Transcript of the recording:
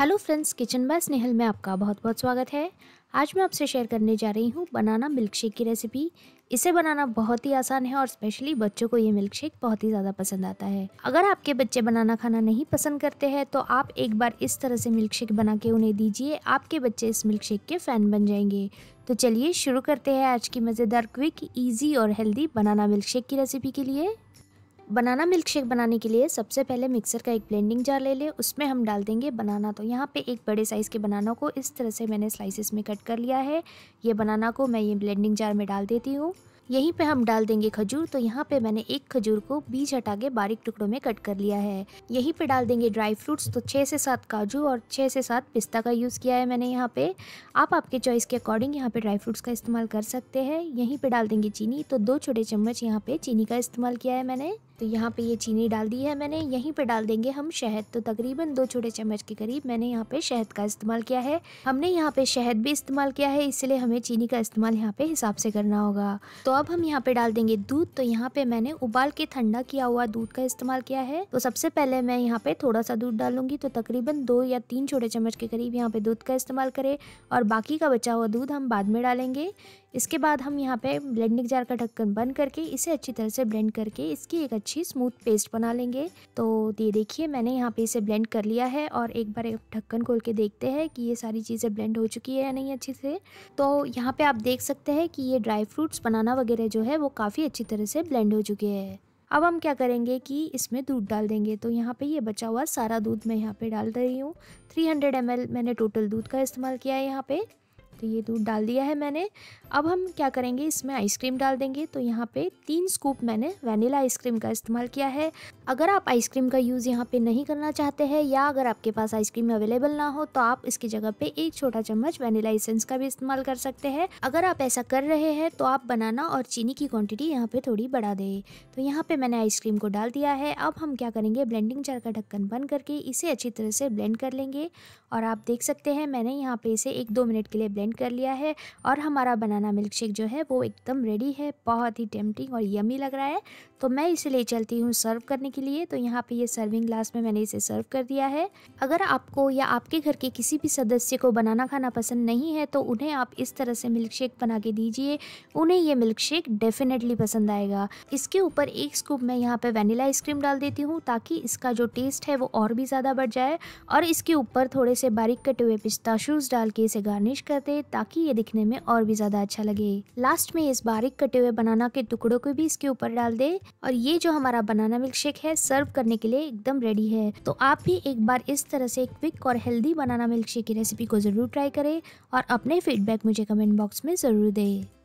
hello friends kitchen by Snehal में आपका बहुत बहुत स्वागत है आज मैं आपसे शेयर करने जा रही हूँ बनाना मिल्क शेक की रेसिपी इसे बनाना बहुत ही आसान है और स्पेशली बच्चों को ये मिल्क शेक बहुत ही ज़्यादा पसंद आता है अगर आपके बच्चे बनाना खाना नहीं पसंद करते हैं तो आप एक बार इस तरह से मिल्क शेक बना के उन्हें दीजिए आपके बच्चे इस मिल्क शेक के फ़ैन बन जाएंगे तो चलिए शुरू करते हैं आज की मज़ेदार क्विक ईजी और हेल्दी बनाना मिल्क शेक की रेसिपी के लिए बनाना मिल्क शेक बनाने के लिए सबसे पहले मिक्सर का एक ब्लेंडिंग जार ले लें उसमें हम डाल देंगे बनाना तो यहाँ पे एक बड़े साइज़ के बनाना को इस तरह से मैंने स्लाइसिस में कट कर लिया है ये बनाना को मैं ये ब्लेंडिंग जार में डाल देती हूँ यहीं पे हम डाल देंगे खजूर तो यहाँ पे मैंने एक खजूर को बीज हटा के बारीक टुकड़ों में कट कर लिया है यहीं पे डाल देंगे ड्राई फ्रूट्स तो छः से सात काजू और छः से सात पिस्ता का यूज़ किया है मैंने यहाँ पे आप आपके चॉइस के अकॉर्डिंग यहाँ पे ड्राई फ्रूट्स का इस्तेमाल कर सकते हैं यहीं पर डाल देंगे चीनी तो दो छोटे चम्मच यहाँ पर चीनी का इस्तेमाल किया है मैंने तो यहाँ पे ये चीनी डाल दी है मैंने यहीं पे डाल देंगे हम शहद तो तकरीबन दो छोटे चम्मच के करीब मैंने यहाँ पे शहद का इस्तेमाल किया है हमने यहाँ पे शहद भी इस्तेमाल किया है इसलिए हमें चीनी का इस्तेमाल यहाँ पे हिसाब से करना होगा तो अब हम यहाँ पे डाल देंगे दूध तो यहाँ पे मैंने उबाल के ठंडा किया हुआ दूध का इस्तेमाल किया है तो सबसे पहले मैं यहाँ पे थोड़ा सा दूध डालूंगी तो तकरीबन दो या तीन छोटे चम्मच के करीब यहाँ पे दूध का इस्तेमाल करे और बाकी का बचा हुआ दूध हम बाद में डालेंगे इसके बाद हम यहाँ पे ब्लेंडिंग जार का ढक्कन बंद करके इसे अच्छी तरह से ब्लेंड करके इसकी एक अच्छी स्मूथ पेस्ट बना लेंगे तो ये देखिए मैंने यहाँ पे इसे ब्लेंड कर लिया है और एक बार एक ढक्कन खोल के देखते हैं कि ये सारी चीज़ें ब्लेंड हो चुकी है या नहीं अच्छे से तो यहाँ पर आप देख सकते हैं कि ये ड्राई फ्रूट्स बनाना वगैरह जो है वो काफ़ी अच्छी तरह से ब्लेंड हो चुके हैं अब हम क्या करेंगे कि इसमें दूध डाल देंगे तो यहाँ पे ये बचा हुआ सारा दूध मैं यहाँ पे डाल दे रही हूँ 300 ml मैंने टोटल दूध का इस्तेमाल किया है यहाँ पे तो ये दूध डाल दिया है मैंने अब हम क्या करेंगे इसमें आइसक्रीम डाल देंगे तो यहाँ पे तीन स्कूप मैंने वैनिला आइसक्रीम का इस्तेमाल किया है अगर आप आइसक्रीम का यूज़ यहाँ पे नहीं करना चाहते हैं या अगर आपके पास आइसक्रीम अवेलेबल ना हो तो आप इसकी जगह पे एक छोटा चम्मच वैनिला एसेंस का भी इस्तेमाल कर सकते हैं अगर आप ऐसा कर रहे हैं तो आप बनाना और चीनी की क्वांटिटी यहाँ पे थोड़ी बढ़ा दें तो यहाँ पे मैंने आइसक्रीम को डाल दिया है अब हम क्या करेंगे ब्लेंडिंग चार का ढक्कन बंद करके इसे अच्छी तरह से ब्लेंड कर लेंगे और आप देख सकते हैं मैंने यहाँ पे इसे एक दो मिनट के लिए ब्लेंड ग्राइंड कर लिया है और हमारा बनाना मिल्क शेक जो है वो एकदम रेडी है बहुत ही टेम्पटिंग और यमी लग रहा है तो मैं इसे ले चलती हूँ सर्व करने के लिए तो यहाँ पे ये सर्विंग ग्लास में मैंने इसे सर्व कर दिया है अगर आपको या आपके घर के किसी भी सदस्य को बनाना खाना पसंद नहीं है तो उन्हें आप इस तरह से मिल्क शेक बना के दीजिए उन्हें ये मिल्क शेक डेफिनेटली पसंद आएगा इसके ऊपर एक स्कूप मैं यहाँ पे वेनिला आइसक्रीम डाल देती हूँ ताकि इसका जो टेस्ट है वो और भी ज़्यादा बढ़ जाए और इसके ऊपर थोड़े से बारीक कटे हुए पिस्ताशूज़ डाल के इसे गार्निश कर दे ताकि ये दिखने में और भी ज़्यादा अच्छा लगे लास्ट में इस बारीक कटे हुए बनाना के टुकड़ों को भी इसके ऊपर डाल दे और ये जो हमारा बनाना मिल्क शेक है सर्व करने के लिए एकदम रेडी है तो आप भी एक बार इस तरह से क्विक और हेल्दी बनाना मिल्क शेक की रेसिपी को ज़रूर ट्राई करें और अपने फीडबैक मुझे कमेंट बॉक्स में ज़रूर दें